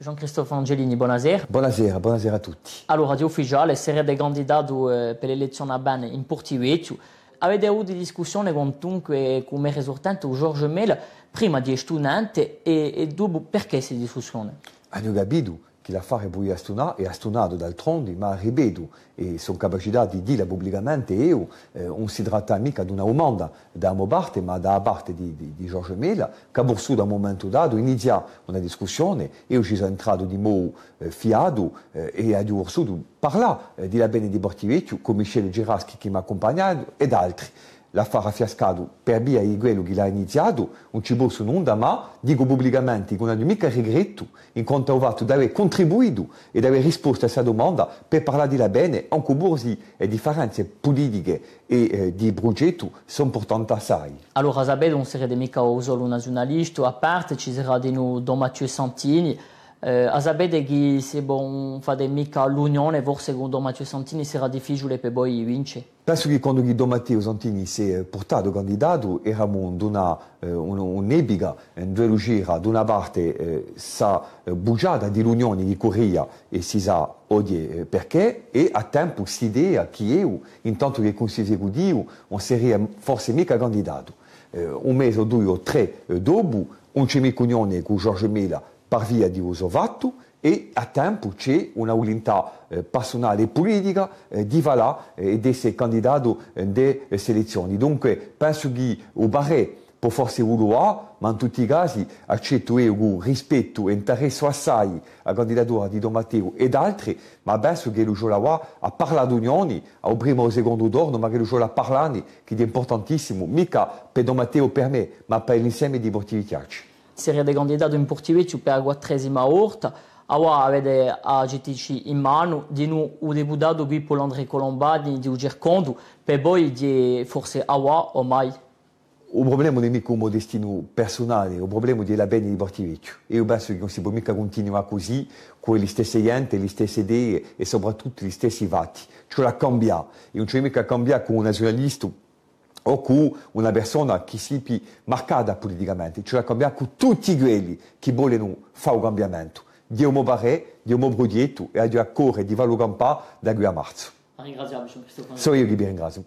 Jean-Christophe Angelini, buonasera. Buonasera, buonasera a tutti. Allora, Radio ufficiale, serie dei candidati euh, per l'elezione a BAN in Portivecio. Avete avuto con eu e come risultante Giorgio Mel prima di studente e, e dopo perché ces discussione? Hanno capito qu'il a fare poi Astuna e d'altron, d'altronde ma ribedu e son capacità di dire pubblicamente eu eh, non si tratta mica di una domanda da mais de ma da parte di, di, di Giorgio Mela che borsù da un moment donné, inizia una discussione et je suis entrato di mo eh, et eh, e a Ursu parlare eh, di la bene di Bortivecchio comme Michel Geraschi qui mi et accompagnato l'affare fiascato per via di quello che l'ha iniziato, non ci posso non da ma dico pubblicamente che non ho mica regretto in quanto ho fatto di aver contribuito e di aver risposto a questa domanda per parlare di la bene, anche borsi e differenze politiche e eh, di progetto sono importanti assai. Allora Isabella non sarebbe mica solo nazionalista, a parte ci sarà di noi Don Matteo Santini, qui se bon fa de mica l'unione et vor secondo Matteo Santini sarà difficile per voi vincere. Penso che quando Guido Matteo Santini si è portato candidato eravamo una, en riuscire ad una parte sa euh, bugiata di riunione di corria e si sa odie euh, perché e a tempo quest'idea che io intanto che il Consiglio esecutivo non sarei forse mica candidato. Euh, un mese o due o tre dopo non c'è mica unione con Giorgio Milla per via di uso fatto e a tempo c'è una volontà eh, personale e politica eh, di valare eh, di essere candidato alle eh, selezioni. Dunque penso che il barè può forse voluare, ma in tutti i casi accetto io rispetto e interesse assai alla candidatura di Don Matteo ed altri, ma penso che Lucio ha parlato d'unione al primo o secondo giorno, ma che Lucio la parlani, che è importantissimo, mica per Don Matteo per me, ma per l'insieme di Mortivi Chiacci. serie candidata in Portivecchio per la quattresima volta. Awa avete a GTC in mano, di nu o deputato Pippo André Colomba di, di Ugercondo, per poi di forse awa o mai. O problema non è mica un destino personale, il problema è la bene di Portivecchio. Io penso che non si può mica continuare così, con le stesse gente, le stesse idee e soprattutto gli stessi vati. Cioè la cambia, e non c'è mica cambia con un nazionalista o con una persona che si è marcata politicamente, cioè cambiare con tutti quelli che vogliono fare un cambiamento. Diamo pare, diamo progetto e a correre di farlo campare da qui a marzo. Ringraziamo, Sono io che vi ringrazio.